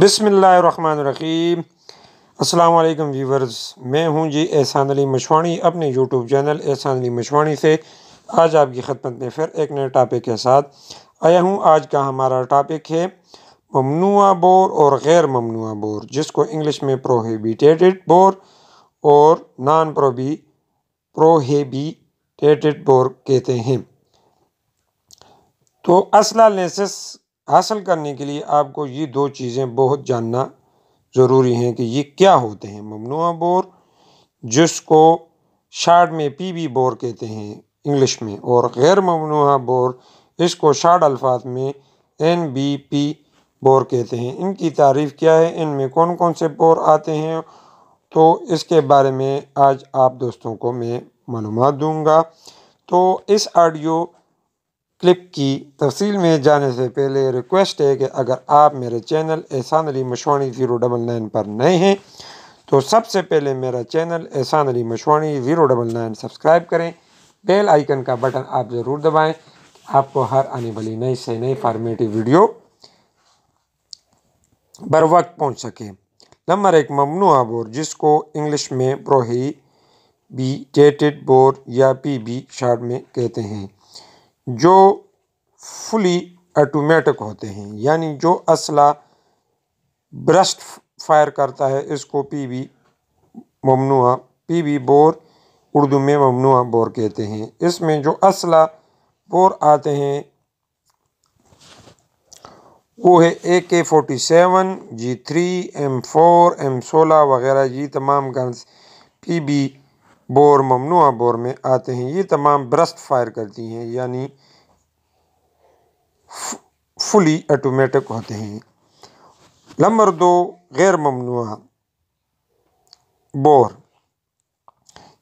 बिसमीम अल्लाम व्यूवर्स मैं हूं जी एहसान अली मशवाणी अपने यूट्यूब चैनल एहसान अली मशवाणी से आज आपकी खदमत में फिर एक नए टॉपिक के साथ आया हूं आज का हमारा टॉपिक है ममनुआ बोर और गैर ममनुआ बोर जिसको इंग्लिश में प्रोहिबिटेटेड बोर और नान प्रोबी प्रोहिबिटेटेड बोर कहते हैं तो असला लेंसेस हासिल करने के लिए आपको ये दो चीज़ें बहुत जानना ज़रूरी हैं कि ये क्या होते हैं ममनुआ बोर जिसको शार्ट में पी बी बोर कहते हैं इंग्लिश में और गैर ममनुआ बोर इसको शार्ट अल्फाज में एन बी पी बोर कहते हैं इनकी तारीफ़ क्या है इनमें कौन कौन से बोर आते हैं तो इसके बारे में आज आप दोस्तों को मैं मालूम दूँगा तो इस आडियो क्लिप की तफसील में जाने से पहले रिक्वेस्ट है कि अगर आप मेरे channel Ehsan Ali Mashwani zero double nine पर नए हैं तो सबसे पहले मेरा channel Ehsan Ali Mashwani zero double nine subscribe करें बेल आइकन का बटन आप ज़रूर दबाएं आपको हर आने वाली नई से नई फार्मेटिव वीडियो बर वक्त पहुँच सके नंबर एक ममनू बोर्ड जिसको इंग्लिश में प्रोही बी डेटेड बोर या पी बी शार्ट में कहते हैं जो फुली ऑटोमेटिक होते हैं यानी जो असला ब्रस्ट फायर करता है इसको पी बी ममनुआ पी बी बोर उर्दू में ममनुआ बोर कहते हैं इसमें जो असला बोर आते हैं वो है A K forty seven G three M four M सोलह वगैरह जी तमाम गन्स पी बी बोर ममनुआ बोर में आते हैं ये तमाम ब्रस्ट फायर करती हैं यानी फुली ऑटोमेटिक होते हैं नंबर दो गैर ममनुआ बोर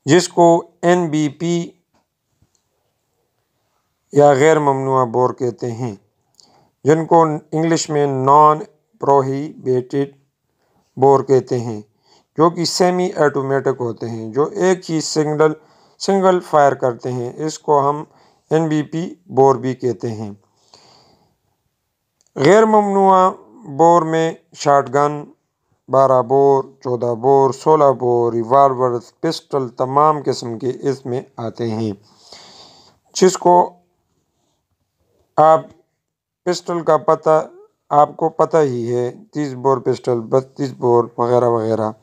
जिसको एन बी पी या गैर ममनुआ बोर कहते हैं जिनको इंग्लिश में नॉन प्रोहिबेटेड बोर कहते हैं जो कि सेमी ऑटोमेटिक होते हैं जो एक ही सिग्नल सिंगल फायर करते हैं इसको हम एन बी पी बोर भी कहते हैं गैर ममनुआ बोर में शार्ट गन बारह बोर चौदह बोर सोलह बोर रिवाल्वर पिस्टल तमाम किस्म के इसमें आते हैं जिसको आप पिस्टल का पता आपको पता ही है तीस बोर पिस्टल बत्तीस बोर वगैरह वगैरह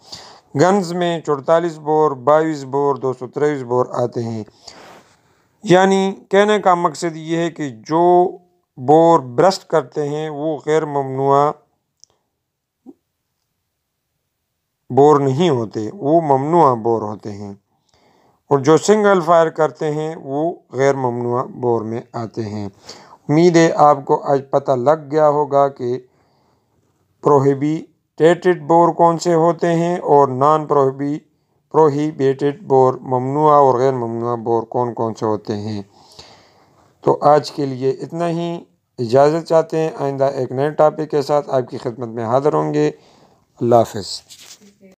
गन्स में चौतालीस बोर बाईस बोर दो सौ तेईस बोर आते हैं यानी कहने का मकसद ये है कि जो बोर ब्रस्ट करते हैं वो गैर ममनुआ बोर नहीं होते वो ममनुआ बोर होते हैं और जो सिंगल फायर करते हैं वो गैर ममनुआ बोर में आते हैं उम्मीद है आपको आज पता लग गया होगा कि प्रोहिबिटेटेड बोर कौन से होते हैं और नॉन प्रोहिबी प्रोहिबिटेड बोर ममनुआ और गैर ममनुआ बोर कौन कौन से होते हैं तो आज के लिए इतना ही इजाज़त चाहते हैं आइंदा एक नए टॉपिक के साथ आपकी खिदमत में हाज़िर होंगे अल्लाह हाफ